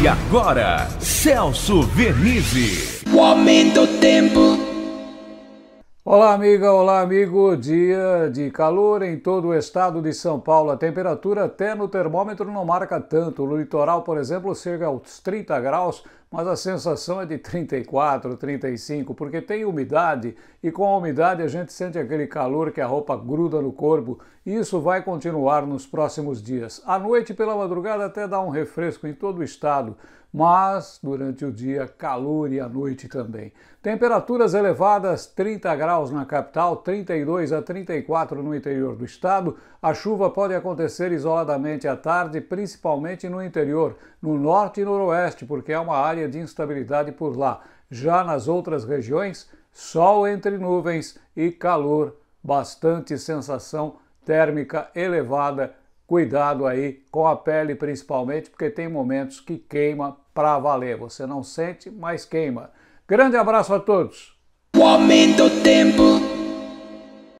E agora, Celso Vernizzi. O aumento do tempo. Olá, amiga, olá, amigo. Dia de calor em todo o estado de São Paulo. A temperatura até no termômetro não marca tanto. No litoral, por exemplo, chega aos 30 graus, mas a sensação é de 34, 35, porque tem umidade e com a umidade a gente sente aquele calor que a roupa gruda no corpo e isso vai continuar nos próximos dias. À noite pela madrugada até dá um refresco em todo o estado, mas durante o dia calor e à noite também. Temperaturas elevadas, 30 graus na capital, 32 a 34 no interior do estado. A chuva pode acontecer isoladamente à tarde, principalmente no interior, no norte e noroeste, porque é uma área área de instabilidade por lá. Já nas outras regiões, sol entre nuvens e calor, bastante sensação térmica elevada. Cuidado aí com a pele, principalmente, porque tem momentos que queima para valer. Você não sente, mas queima. Grande abraço a todos! O aumento do tempo.